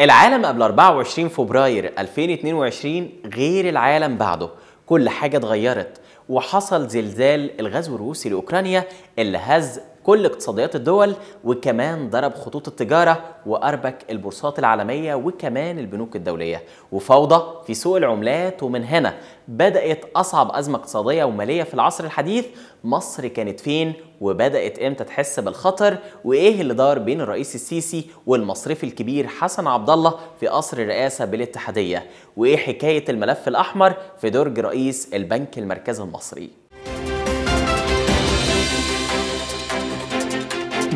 العالم قبل 24 فبراير 2022 غير العالم بعده كل حاجة اتغيرت وحصل زلزال الغزو الروسي لأوكرانيا اللي هز كل اقتصاديات الدول وكمان ضرب خطوط التجارة وأربك البورصات العالمية وكمان البنوك الدولية وفوضى في سوق العملات ومن هنا بدأت أصعب أزمة اقتصادية ومالية في العصر الحديث مصر كانت فين وبدأت إمتى تحس بالخطر وإيه اللي دار بين الرئيس السيسي والمصرفي الكبير حسن عبد الله في قصر الرئاسة بالاتحادية وإيه حكاية الملف الأحمر في درج رئيس البنك المركزي المصري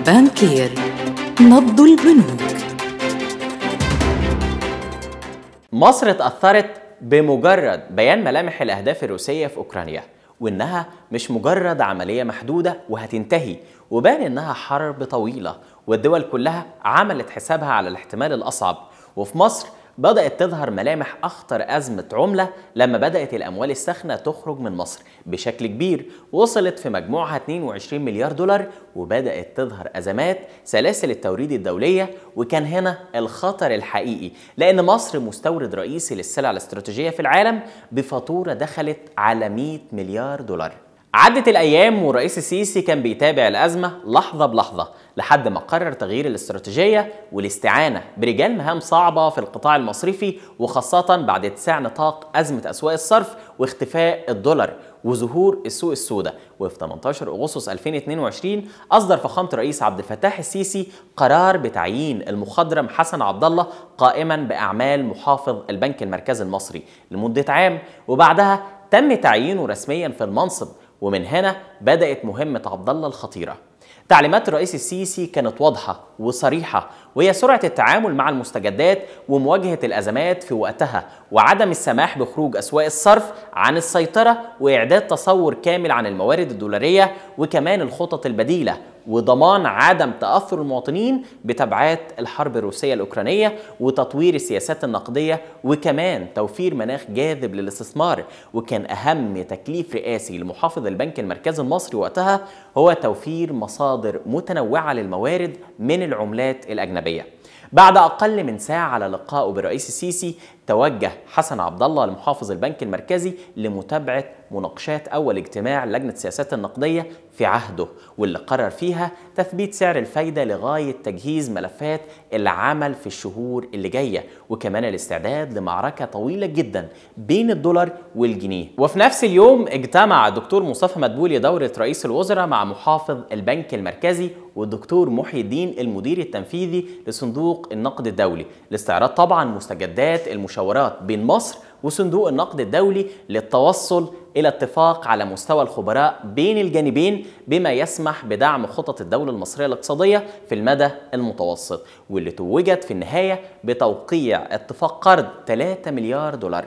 بانكير نبض البنوك مصر تأثرت بمجرد بيان ملامح الأهداف الروسية في أوكرانيا وإنها مش مجرد عملية محدودة وهتنتهي وبان إنها حرب طويلة والدول كلها عملت حسابها على الاحتمال الأصعب وفي مصر بدأت تظهر ملامح أخطر أزمة عملة لما بدأت الأموال الساخنة تخرج من مصر بشكل كبير وصلت في مجموعها 22 مليار دولار وبدأت تظهر أزمات سلاسل التوريد الدولية وكان هنا الخطر الحقيقي لأن مصر مستورد رئيسي للسلع الاستراتيجية في العالم بفاتورة دخلت على 100 مليار دولار عدت الأيام والرئيس السيسي كان بيتابع الأزمة لحظة بلحظة لحد ما قرر تغيير الاستراتيجية والاستعانة برجال مهام صعبة في القطاع المصرفي وخاصة بعد اتساع نطاق أزمة أسواق الصرف واختفاء الدولار وظهور السوق السوداء وفي 18 أغسطس 2022 أصدر فخامة الرئيس عبد الفتاح السيسي قرار بتعيين المخضرم حسن عبد الله قائما بأعمال محافظ البنك المركزي المصري لمدة عام وبعدها تم تعيينه رسميا في المنصب ومن هنا بدأت مهمة عبد الله الخطيرة تعليمات الرئيس السيسي كانت واضحة وصريحة وهي سرعة التعامل مع المستجدات ومواجهة الأزمات في وقتها وعدم السماح بخروج أسواق الصرف عن السيطرة وإعداد تصور كامل عن الموارد الدولارية وكمان الخطط البديلة وضمان عدم تاثر المواطنين بتبعات الحرب الروسيه الاوكرانيه وتطوير السياسات النقديه وكمان توفير مناخ جاذب للاستثمار وكان اهم تكليف رئاسي لمحافظ البنك المركزي المصري وقتها هو توفير مصادر متنوعه للموارد من العملات الاجنبيه بعد أقل من ساعة على لقائه برئيس السيسي توجه حسن عبد الله المحافظ البنك المركزي لمتابعه مناقشات اول اجتماع لجنه السياسات النقديه في عهده واللي قرر فيها تثبيت سعر الفايده لغايه تجهيز ملفات العمل في الشهور اللي جايه وكمان الاستعداد لمعركه طويله جدا بين الدولار والجنيه وفي نفس اليوم اجتمع الدكتور مصطفى مدبولي دورة رئيس الوزراء مع محافظ البنك المركزي والدكتور محي الدين المدير التنفيذي لصندوق النقد الدولي لاستعراض طبعا مستجدات المش المشاورات بين مصر وصندوق النقد الدولي للتوصل إلى اتفاق على مستوى الخبراء بين الجانبين بما يسمح بدعم خطط الدولة المصرية الاقتصادية في المدى المتوسط واللي توجت في النهاية بتوقيع اتفاق قرض 3 مليار دولار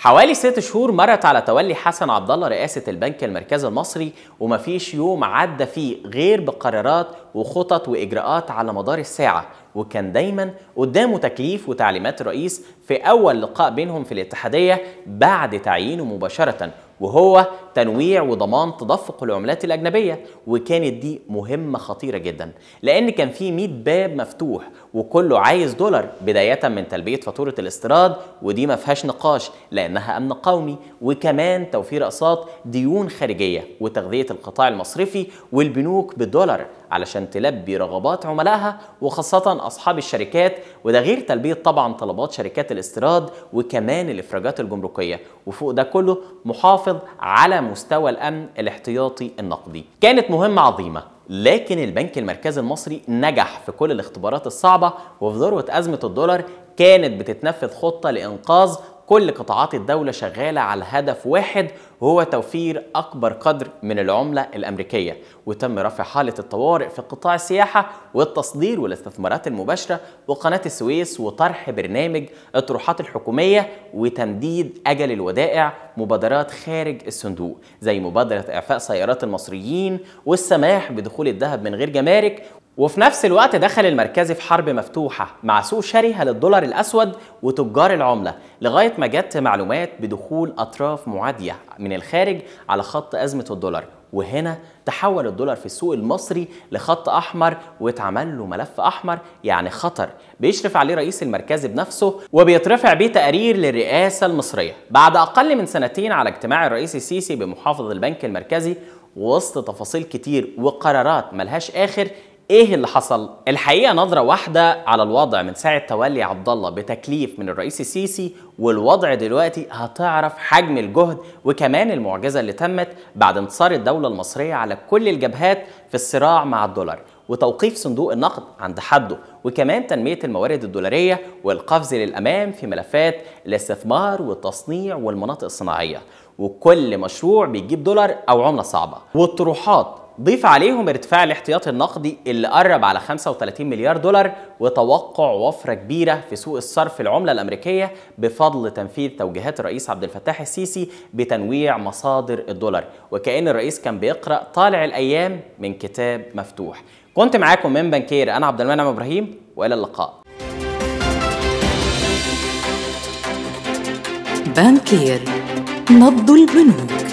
حوالي ست شهور مرت على تولي حسن عبد الله رئاسة البنك المركزي المصري ومفيش يوم عدى فيه غير بقرارات وخطط وإجراءات على مدار الساعة وكان دايما قدامه تكليف وتعليمات الرئيس في أول لقاء بينهم في الاتحادية بعد تعيينه مباشرة وهو تنويع وضمان تدفق العملات الأجنبية وكانت دي مهمة خطيرة جدا لأن كان في 100 باب مفتوح وكله عايز دولار بداية من تلبية فاتورة الاستيراد ودي ما فيهاش نقاش لأنها أمن قومي وكمان توفير أقساط ديون خارجية وتغذية القطاع المصرفي والبنوك بالدولار علشان تلبي رغبات عملائها وخاصة أصحاب الشركات وده غير تلبية طبعا طلبات شركات الاستيراد وكمان الإفراجات الجمركية وفوق ده كله محافظ على مستوى الامن الاحتياطي النقدي كانت مهمه عظيمه لكن البنك المركزي المصري نجح في كل الاختبارات الصعبه وفي ذروه ازمه الدولار كانت بتتنفذ خطه لانقاذ كل قطاعات الدولة شغالة على هدف واحد وهو توفير أكبر قدر من العملة الأمريكية وتم رفع حالة الطوارئ في قطاع السياحة والتصدير والاستثمارات المباشرة وقناة السويس وطرح برنامج الطروحات الحكومية وتمديد أجل الودائع مبادرات خارج الصندوق زي مبادرة إعفاء سيارات المصريين والسماح بدخول الذهب من غير جمارك وفي نفس الوقت دخل المركزي في حرب مفتوحة مع سوق شرهة للدولار الأسود وتجار العملة لغاية ما جت معلومات بدخول أطراف معادية من الخارج على خط أزمة الدولار وهنا تحول الدولار في السوق المصري لخط احمر واتعمل له ملف احمر يعني خطر بيشرف عليه رئيس المركز بنفسه وبيترفع بيه تقرير للرئاسه المصريه بعد اقل من سنتين على اجتماع الرئيس السيسي بمحافظه البنك المركزي وسط تفاصيل كتير وقرارات ملهاش اخر ايه اللي حصل؟ الحقيقه نظره واحده على الوضع من ساعه تولي عبد الله بتكليف من الرئيس السيسي والوضع دلوقتي هتعرف حجم الجهد وكمان المعجزه اللي تمت بعد انتصار الدوله المصريه على كل الجبهات في الصراع مع الدولار وتوقيف صندوق النقد عند حده وكمان تنميه الموارد الدولاريه والقفز للامام في ملفات الاستثمار والتصنيع والمناطق الصناعيه وكل مشروع بيجيب دولار او عمله صعبه والطروحات ضيف عليهم ارتفاع الاحتياطي النقدي اللي قرب على 35 مليار دولار وتوقع وفرة كبيرة في سوق الصرف العملة الأمريكية بفضل تنفيذ توجيهات الرئيس عبد الفتاح السيسي بتنويع مصادر الدولار وكأن الرئيس كان بيقرأ طالع الأيام من كتاب مفتوح كنت معاكم من بنكير أنا عبد المنعم إبراهيم وإلى اللقاء بنكير نبض البنوك